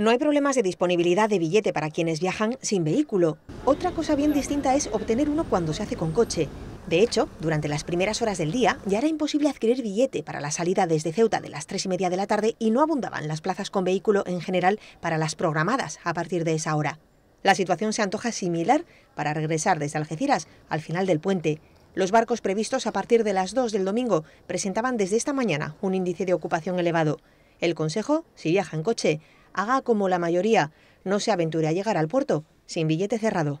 No hay problemas de disponibilidad de billete para quienes viajan sin vehículo. Otra cosa bien distinta es obtener uno cuando se hace con coche. De hecho, durante las primeras horas del día ya era imposible adquirir billete para la salida desde Ceuta de las 3 y media de la tarde y no abundaban las plazas con vehículo en general para las programadas a partir de esa hora. La situación se antoja similar para regresar desde Algeciras al final del puente. Los barcos previstos a partir de las 2 del domingo presentaban desde esta mañana un índice de ocupación elevado. El Consejo, si viaja en coche, haga como la mayoría, no se aventure a llegar al puerto sin billete cerrado.